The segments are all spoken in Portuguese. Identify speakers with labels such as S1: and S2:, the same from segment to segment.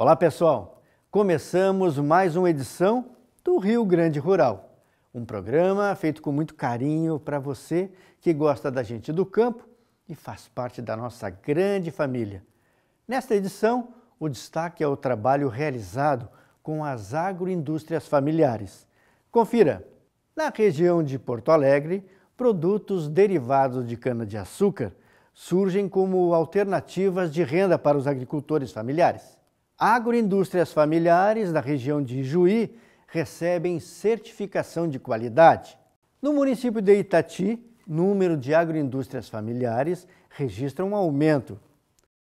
S1: Olá, pessoal! Começamos mais uma edição do Rio Grande Rural, um programa feito com muito carinho para você que gosta da gente do campo e faz parte da nossa grande família. Nesta edição, o destaque é o trabalho realizado com as agroindústrias familiares. Confira! Na região de Porto Alegre, produtos derivados de cana-de-açúcar surgem como alternativas de renda para os agricultores familiares agroindústrias familiares da região de Juí recebem certificação de qualidade. No município de Itati, número de agroindústrias familiares registra um aumento.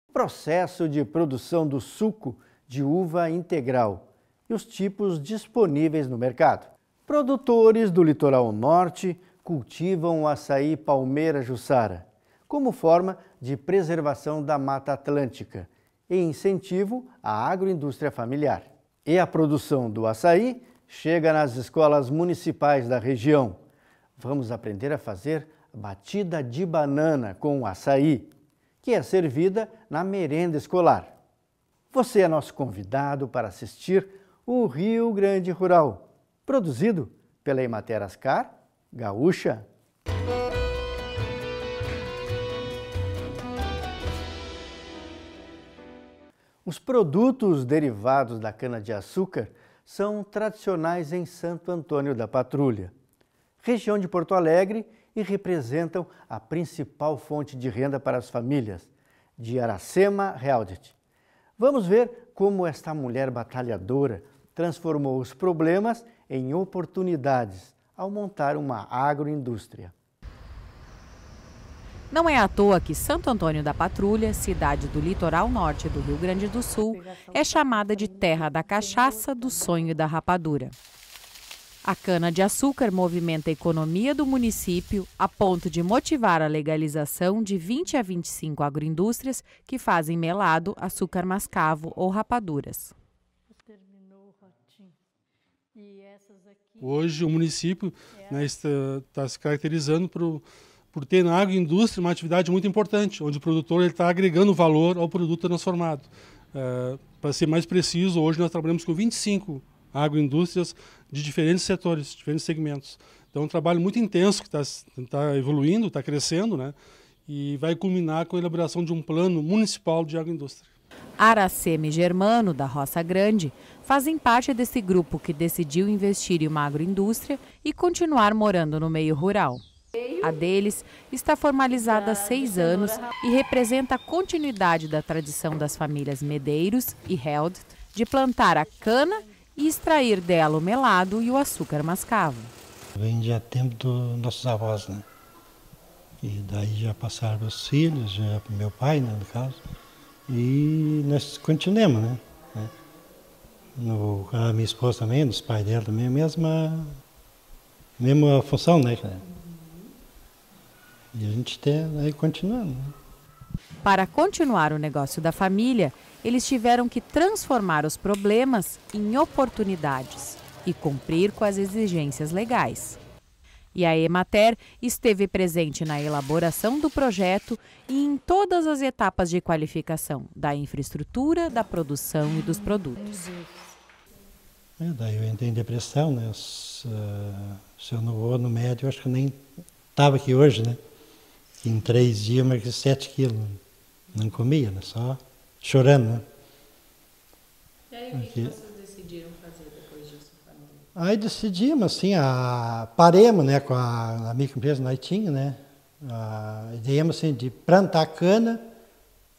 S1: O processo de produção do suco de uva integral e os tipos disponíveis no mercado. Produtores do litoral norte cultivam o açaí palmeira jussara como forma de preservação da Mata Atlântica e incentivo à agroindústria familiar. E a produção do açaí chega nas escolas municipais da região. Vamos aprender a fazer batida de banana com açaí, que é servida na merenda escolar. Você é nosso convidado para assistir o Rio Grande Rural, produzido pela Emater Ascar, Gaúcha Os produtos derivados da cana-de-açúcar são tradicionais em Santo Antônio da Patrulha, região de Porto Alegre, e representam a principal fonte de renda para as famílias, de Aracema Realdit. Vamos ver como esta mulher batalhadora transformou os problemas em oportunidades ao montar uma agroindústria.
S2: Não é à toa que Santo Antônio da Patrulha, cidade do litoral norte do Rio Grande do Sul, é chamada de terra da cachaça, do sonho e da rapadura. A cana-de-açúcar movimenta a economia do município a ponto de motivar a legalização de 20 a 25 agroindústrias que fazem melado, açúcar mascavo ou rapaduras.
S3: Hoje o município né, está, está se caracterizando por por ter na agroindústria uma atividade muito importante, onde o produtor está agregando valor ao produto transformado. É, Para ser mais preciso, hoje nós trabalhamos com 25 agroindústrias de diferentes setores, diferentes segmentos. Então, é um trabalho muito intenso que está tá evoluindo, está crescendo, né? e vai culminar com a elaboração de um plano municipal de agroindústria.
S2: Aracema e Germano, da Roça Grande, fazem parte desse grupo que decidiu investir em uma agroindústria e continuar morando no meio rural. A deles está formalizada há tá, seis anos e representa a continuidade da tradição das famílias Medeiros e Held de plantar a cana e extrair dela o melado e o açúcar mascavo.
S3: Vem de tempo dos nossos avós, né? E daí já passaram os filhos, já meu pai, né, no caso. E nós continuamos, né? É. No, a minha esposa também, dos pais dela também, a mesma, mesma função, né? E a gente tem aí continuando. Né?
S2: Para continuar o negócio da família, eles tiveram que transformar os problemas em oportunidades e cumprir com as exigências legais. E a Emater esteve presente na elaboração do projeto e em todas as etapas de qualificação da infraestrutura, da produção e dos produtos.
S3: É, daí eu entrei em depressão, né? Eh, se, eu não vou no médio, eu acho que eu nem estava aqui hoje, né? Em três dias é eu emagreci sete quilos. Não comia, né? só chorando. Né?
S2: E aí, o que vocês decidiram fazer depois disso?
S3: Aí decidimos, assim, a... paremos né, com a, a microempresa nós tínhamos, né? A... ideia assim, de plantar cana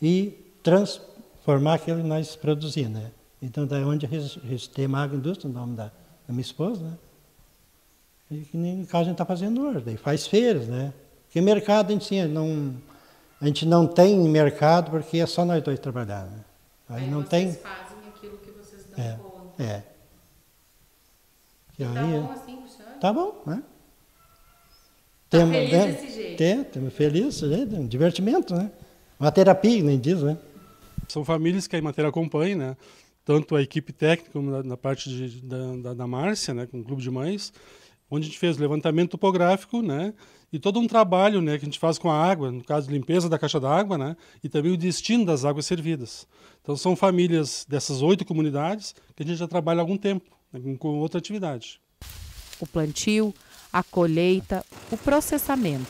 S3: e transformar aquilo que nós produzimos, né? Então, daí é onde resistei a indústria o nome da, da minha esposa, né? E que nem caso a gente está fazendo hoje, daí faz feiras, né? Porque mercado a gente sim, não, a gente não tem mercado porque é só nós dois trabalhando. Aí, aí não vocês tem.
S2: fazem aquilo que vocês dão é, conta.
S3: É. Que tá bom assim pro senhor? Tá bom, né? Tá temos, feliz né? desse jeito. Tem, temos feliz, um né? divertimento, né? Uma terapia, nem diz, né? São famílias que a Imater acompanha, né? Tanto a equipe técnica como na, na parte de, da, da, da Márcia, né? Com o Clube de Mães onde a gente fez levantamento topográfico, né? E todo um trabalho, né, que a gente faz com a água, no caso limpeza da caixa d'água, né? E também o destino das águas servidas. Então são famílias dessas oito comunidades que a gente já trabalha há algum tempo né, com outra atividade.
S2: O plantio, a colheita, o processamento.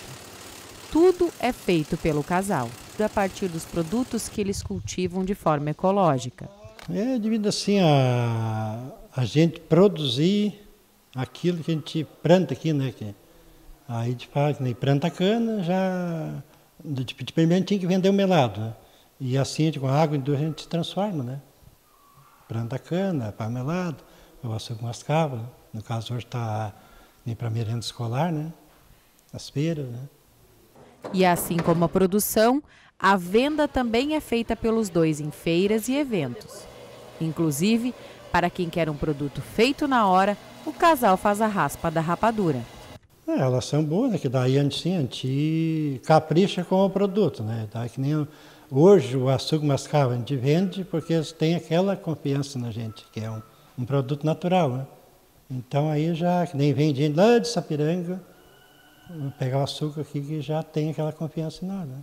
S2: Tudo é feito pelo casal, a partir dos produtos que eles cultivam de forma ecológica.
S3: É devido assim a, a gente produzir aquilo que a gente planta aqui, né? Que, aí de fato, né? nem planta cana, já de, de primeiro tinha que vender o melado. Né? E assim, tipo, com a água e a gente se transforma, né? Planta cana, para melado, eu açúcar com as cavas. No caso, hoje está nem para merenda escolar, né? As feiras, né?
S2: E assim como a produção, a venda também é feita pelos dois em feiras e eventos. Inclusive, para quem quer um produto feito na hora, o casal faz a raspa da rapadura.
S3: É, elas são boas, né? que daí a gente, a gente capricha com o produto, né? Daí que nem hoje o açúcar mascavo a gente vende porque eles têm aquela confiança na gente, que é um, um produto natural, né? Então aí já, que nem vende lá de Sapiranga, pegar o açúcar aqui que já tem aquela confiança em nós, né?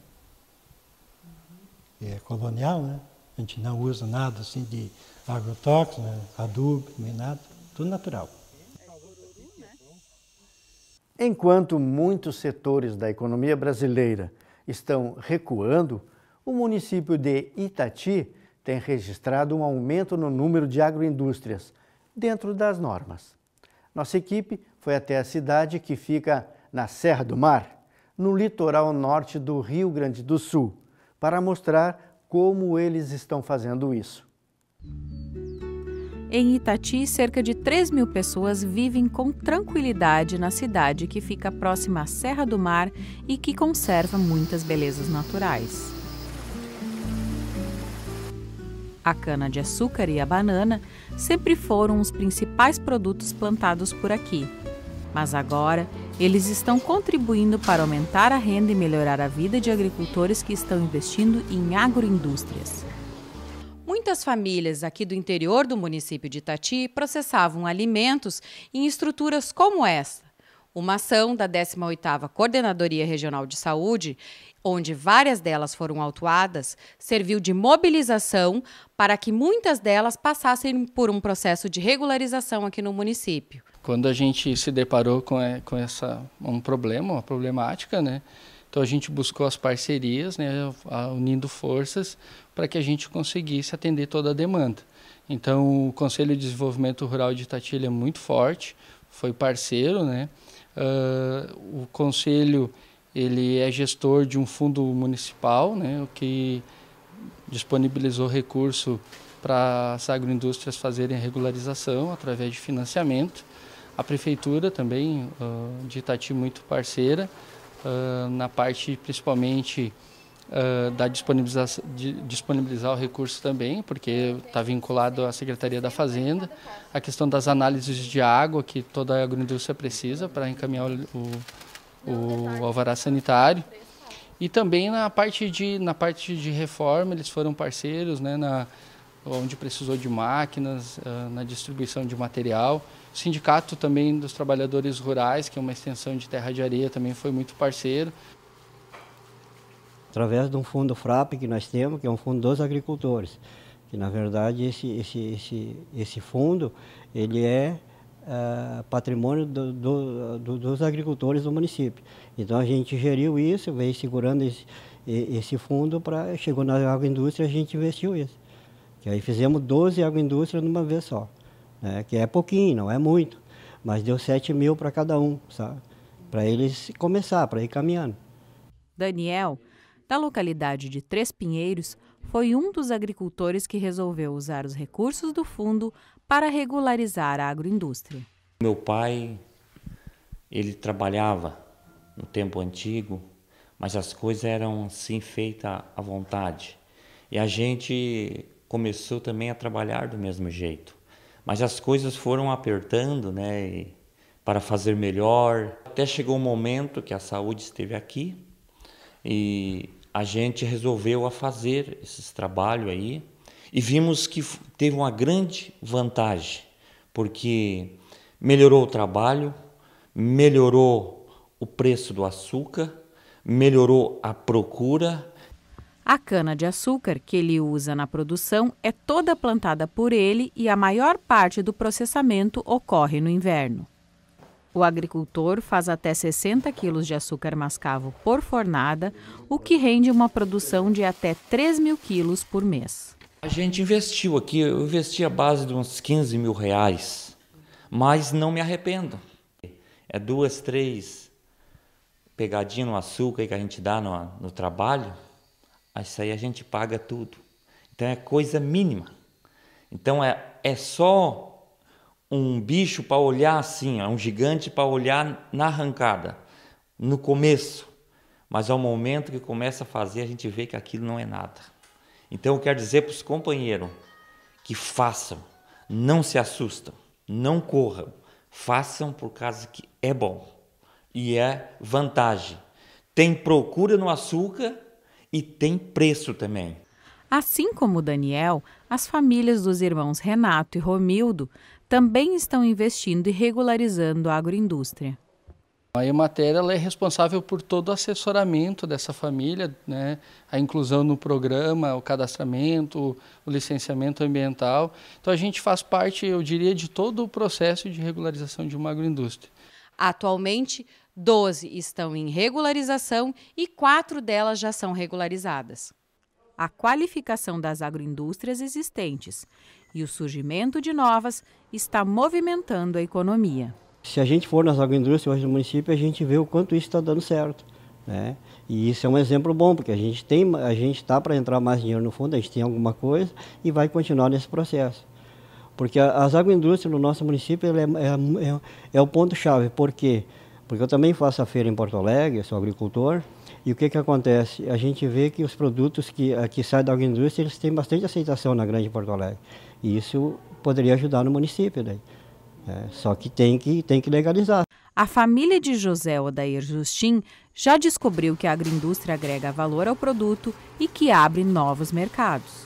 S3: É colonial, né? A gente não usa nada assim de agrotóxico, né? adubo, nem nada, tudo natural.
S1: Enquanto muitos setores da economia brasileira estão recuando, o município de Itati tem registrado um aumento no número de agroindústrias, dentro das normas. Nossa equipe foi até a cidade que fica na Serra do Mar, no litoral norte do Rio Grande do Sul, para mostrar como eles estão fazendo isso.
S2: Em Itati, cerca de 3 mil pessoas vivem com tranquilidade na cidade que fica próxima à Serra do Mar e que conserva muitas belezas naturais. A cana-de-açúcar e a banana sempre foram os principais produtos plantados por aqui, mas agora eles estão contribuindo para aumentar a renda e melhorar a vida de agricultores que estão investindo em agroindústrias muitas famílias aqui do interior do município de Itati processavam alimentos em estruturas como esta. Uma ação da 18ª Coordenadoria Regional de Saúde, onde várias delas foram autuadas, serviu de mobilização para que muitas delas passassem por um processo de regularização aqui no município.
S4: Quando a gente se deparou com, é, com essa, um problema, uma problemática, né, então a gente buscou as parcerias, né, unindo forças para que a gente conseguisse atender toda a demanda. Então o Conselho de Desenvolvimento Rural de Itatilha é muito forte, foi parceiro, né? Uh, o conselho ele é gestor de um fundo municipal, né? O que disponibilizou recurso para as agroindústrias fazerem regularização através de financiamento. A prefeitura também uh, de Itati muito parceira na parte principalmente uh, da disponibilização, de, disponibilizar o recurso também, porque está vinculado à Secretaria da Fazenda, a questão das análises de água que toda a agroindústria precisa para encaminhar o, o, o alvará sanitário. E também na parte de, na parte de reforma, eles foram parceiros né, na, onde precisou de máquinas, ah, na distribuição de material. O Sindicato também dos Trabalhadores Rurais, que é uma extensão de terra de areia, também foi muito parceiro.
S5: Através de um fundo FRAP que nós temos, que é um fundo dos agricultores, que na verdade esse, esse, esse, esse fundo ele é Uh, patrimônio do, do, do, dos agricultores do município. Então a gente geriu isso, veio segurando esse, esse fundo para chegou na agroindústria a gente investiu isso. Que aí fizemos 12 agroindústrias numa vez só, né? que é pouquinho, não é muito, mas deu 7 mil para cada um, sabe? Para eles começar, para ir caminhando.
S2: Daniel, da localidade de Três Pinheiros, foi um dos agricultores que resolveu usar os recursos do fundo para regularizar a agroindústria.
S6: Meu pai, ele trabalhava no tempo antigo, mas as coisas eram assim feitas à vontade. E a gente começou também a trabalhar do mesmo jeito. Mas as coisas foram apertando, né? E, para fazer melhor. Até chegou o um momento que a saúde esteve aqui e a gente resolveu a fazer esse trabalho aí e vimos que teve uma grande vantagem, porque melhorou o trabalho, melhorou o preço do açúcar, melhorou a procura,
S2: a cana-de-açúcar que ele usa na produção é toda plantada por ele e a maior parte do processamento ocorre no inverno. O agricultor faz até 60 quilos de açúcar mascavo por fornada, o que rende uma produção de até 3 mil quilos por mês. A gente
S6: investiu aqui, eu investi a base de uns 15 mil reais, mas não me arrependo. É duas, três pegadinhas no açúcar que a gente dá no, no trabalho, isso aí a gente paga tudo. Então é coisa mínima. Então é, é só um bicho para olhar assim, é um gigante para olhar na arrancada, no começo. Mas ao momento que começa a fazer, a gente vê que aquilo não é nada. Então eu quero dizer para os companheiros que façam, não se assustam, não corram, façam por causa que é bom e é vantagem. Tem procura no açúcar e tem preço também.
S2: Assim como Daniel, as famílias dos irmãos Renato e Romildo também estão investindo e regularizando a agroindústria.
S4: A Emater é responsável por todo o assessoramento dessa família, né? a inclusão no programa, o cadastramento, o licenciamento ambiental. Então a gente faz parte, eu diria, de todo o processo de regularização de
S2: uma agroindústria. Atualmente, 12 estão em regularização e quatro delas já são regularizadas. A qualificação das agroindústrias existentes e o surgimento de novas está movimentando a economia.
S5: Se a gente for nas agroindústrias hoje no município, a gente vê o quanto isso está dando certo. Né? E isso é um exemplo bom, porque a gente tem, a gente está para entrar mais dinheiro no fundo, a gente tem alguma coisa e vai continuar nesse processo. Porque as agroindústrias no nosso município é, é, é, é o ponto-chave, porque quê? Porque eu também faço a feira em Porto Alegre, sou agricultor, e o que, que acontece? A gente vê que os produtos que, eh, que saem da agroindústria, eles têm bastante aceitação na grande Porto Alegre. E isso poderia ajudar no município né? É, só que tem, que tem que
S2: legalizar. A família de José Odair Justin já descobriu que a agroindústria agrega valor ao produto e que abre novos mercados.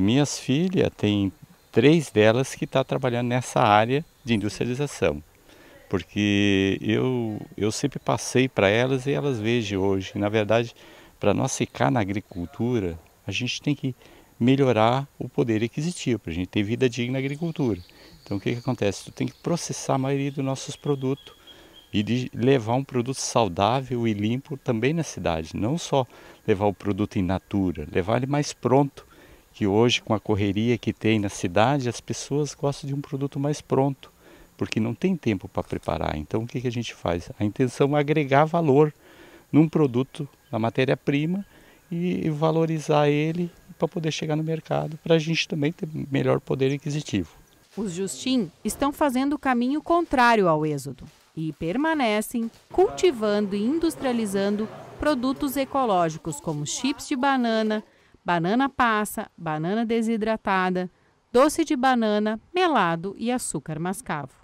S5: minhas
S7: filhas, tem três delas que estão tá trabalhando nessa área de industrialização porque eu, eu sempre passei para elas e elas vejam hoje. Na verdade, para nós ficar na agricultura, a gente tem que melhorar o poder aquisitivo, para a gente ter vida digna na agricultura. Então o que, que acontece? Tu tem que processar a maioria dos nossos produtos e levar um produto saudável e limpo também na cidade. Não só levar o produto em natura, levar ele mais pronto. Que hoje, com a correria que tem na cidade, as pessoas gostam de um produto mais pronto porque não tem tempo para preparar. Então o que, que a gente faz? A intenção é agregar valor num produto, na matéria-prima, e valorizar ele para poder chegar no mercado, para a gente também ter melhor poder aquisitivo.
S2: Os Justim estão fazendo o caminho contrário ao êxodo e permanecem cultivando e industrializando produtos ecológicos como chips de banana, banana passa, banana desidratada, doce de banana, melado e açúcar mascavo.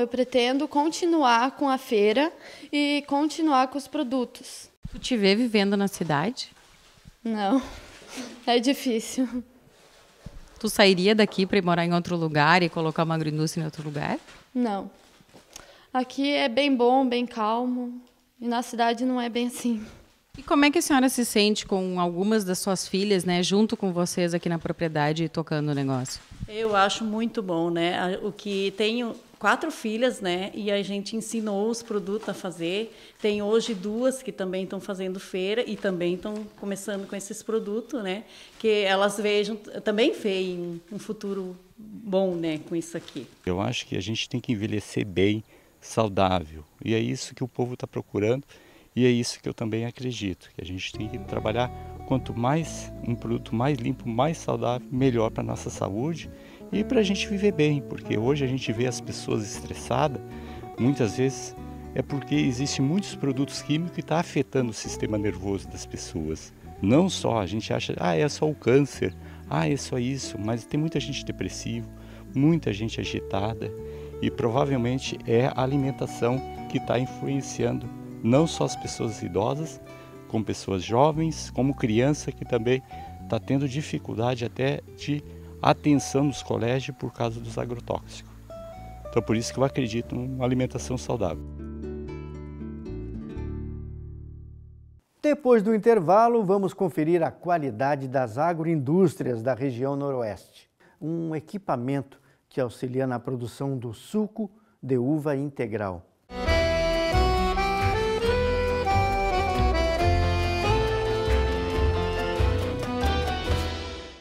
S2: Eu
S5: pretendo
S2: continuar com a feira e continuar com os produtos. Tu te vê vivendo na cidade? Não, é difícil. Tu sairia daqui para morar em outro lugar e colocar uma agroindústria em outro lugar?
S5: Não. Aqui é bem bom, bem calmo. E na cidade não é bem assim.
S2: E como é que a senhora se sente com algumas das suas filhas, né, junto com vocês aqui na propriedade tocando o negócio? Eu acho muito bom, né? O que tenho quatro filhas, né? E a gente ensinou os produtos a fazer. Tem hoje duas que também estão fazendo feira e também estão começando com esses produtos, né? Que elas vejam, também veem um futuro bom, né, com isso aqui.
S7: Eu acho que a gente tem que envelhecer bem, saudável. E é isso que o povo está procurando e é isso que eu também acredito, que a gente tem que trabalhar quanto mais um produto mais limpo, mais saudável, melhor para nossa saúde e para a gente viver bem, porque hoje a gente vê as pessoas estressadas, muitas vezes é porque existe muitos produtos químicos que está afetando o sistema nervoso das pessoas. Não só a gente acha, ah, é só o câncer, ah, é só isso, mas tem muita gente depressiva, muita gente agitada e provavelmente é a alimentação que está influenciando não só as pessoas idosas, como pessoas jovens, como criança que também está tendo dificuldade até de atenção nos colégios por causa dos agrotóxicos. Então por isso que eu acredito numa alimentação saudável.
S1: Depois do intervalo, vamos conferir a qualidade das agroindústrias da região noroeste. Um equipamento que auxilia na produção do suco de uva integral.